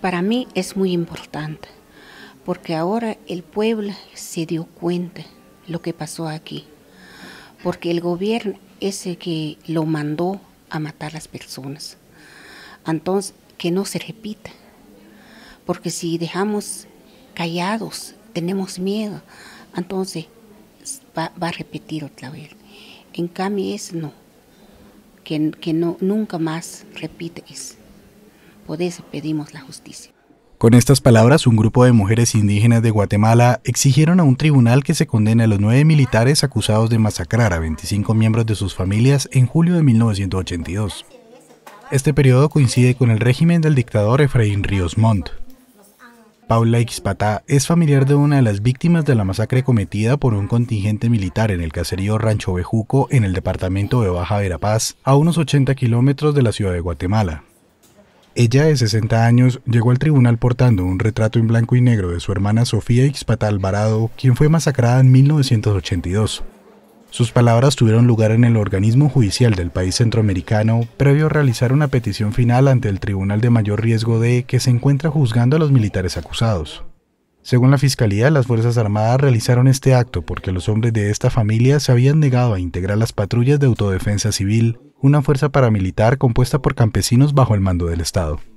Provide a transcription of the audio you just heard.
para mí es muy importante, porque ahora el pueblo se dio cuenta lo que pasó aquí, porque el gobierno es el que lo mandó a matar a las personas. Entonces, que no se repita, porque si dejamos callados, tenemos miedo, entonces va, a repetir otra vez. En cambio, es no, que, que no, nunca más repite eso pedimos la justicia. Con estas palabras, un grupo de mujeres indígenas de Guatemala exigieron a un tribunal que se condene a los nueve militares acusados de masacrar a 25 miembros de sus familias en julio de 1982. Este periodo coincide con el régimen del dictador Efraín Ríos Montt. Paula Ixpatá es familiar de una de las víctimas de la masacre cometida por un contingente militar en el caserío Rancho Bejuco, en el departamento de Baja Verapaz, a unos 80 kilómetros de la ciudad de Guatemala. Ella, de 60 años, llegó al tribunal portando un retrato en blanco y negro de su hermana Sofía Ixpata Alvarado, quien fue masacrada en 1982. Sus palabras tuvieron lugar en el organismo judicial del país centroamericano, previo a realizar una petición final ante el Tribunal de Mayor Riesgo de que se encuentra juzgando a los militares acusados. Según la Fiscalía, las Fuerzas Armadas realizaron este acto porque los hombres de esta familia se habían negado a integrar las patrullas de autodefensa civil una fuerza paramilitar compuesta por campesinos bajo el mando del Estado.